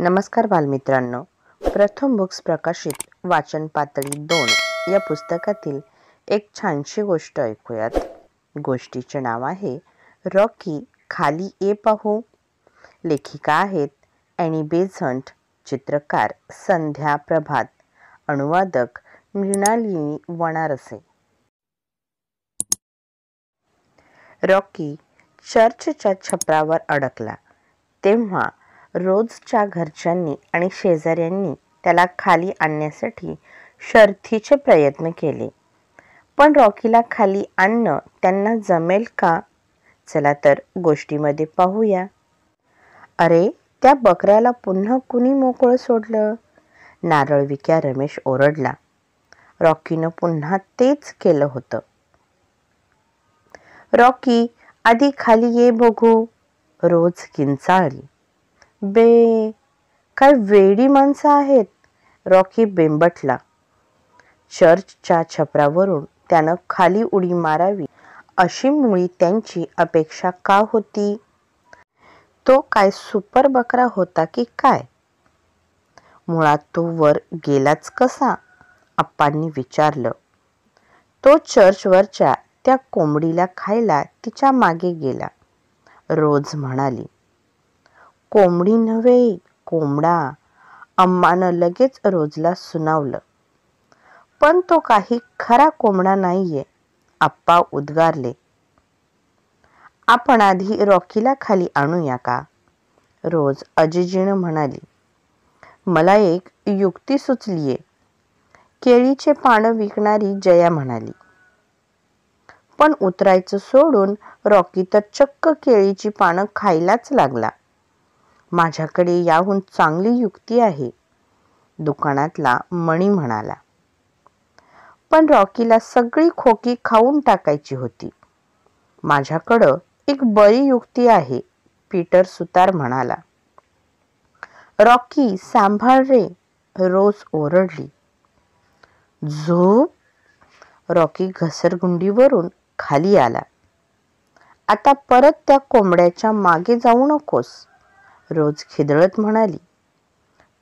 नमस्कार बालमित्रांनो प्रथम बुक्स प्रकाशित वाचन पातळी दोन या पुस्तकातील एक छानशी गोष्ट ऐकूयात गोष्टीचे नाव आहे रॉकी खाली ए पाहू लेखिका आहेत अॅनी बेझंट चित्रकार संध्या प्रभात अनुवादक मृणालिनी वणारसे रॉकी चर्चच्या छपरावर अडकला तेव्हा रोजच्या घरच्यांनी आणि शेजाऱ्यांनी त्याला खाली आणण्यासाठी शर्थीचे प्रयत्न केले पण रॉकीला खाली आणणं त्यांना जमेल का चला तर गोष्टीमध्ये पाहूया अरे त्या बकऱ्याला पुन्हा कुणी मोकळं सोडलं नारळ विक्या रमेश ओरडला रॉकीनं पुन्हा तेच केलं होतं रॉकी आधी खाली ये बघू रोज किंचाळली बे काय वेडी माणसं आहेत रॉकी बेंबटला चर्चच्या छपरावरून त्यानं खाली उडी मारावी अशी मुळी त्यांची अपेक्षा का होती तो काय सुपर बकरा होता की काय मुळात तो वर गेलाच कसा आप्पांनी विचारलं तो चर्चवरच्या त्या कोंबडीला खायला तिच्या मागे गेला रोज म्हणाली कोंबडी नव्हे कोंबडा अम्मानं लगेच रोजला सुनावलं पण तो काही खरा कोंबडा नाहीये आप्पा उद्गारले आपण आधी रॉकीला खाली आणूया का रोज अजिजीनं म्हणाली मला एक युक्ती सुचलीये केळीचे पानं विकणारी जया म्हणाली पण उतरायचं सोडून रॉकी तर चक्क केळीची पानं खायलाच लागला माझ्याकडे याहून चांगली युक्ती आहे दुकानातला मणी म्हणाला पण रॉकीला सगळी खोकी खाऊन टाकायची होती माझ्याकडं एक बरी युक्ती आहे पीटर सुतार म्हणाला रॉकी सांभाळ रे रोज ओरडली झोप रॉकी घसरगुंडीवरून खाली आला आता परत त्या कोंबड्याच्या मागे जाऊ नकोस रोज खिदळत म्हणाली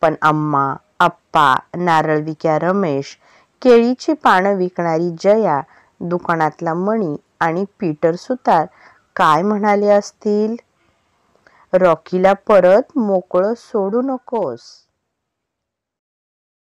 पण अम्मा आप्पा नारळ विक्या रमेश केळीची पानं विकणारी जया दुकानातला मणी आणि पीटर सुतार काय म्हणाले असतील रॉकीला परत मोकळं सोडू नकोस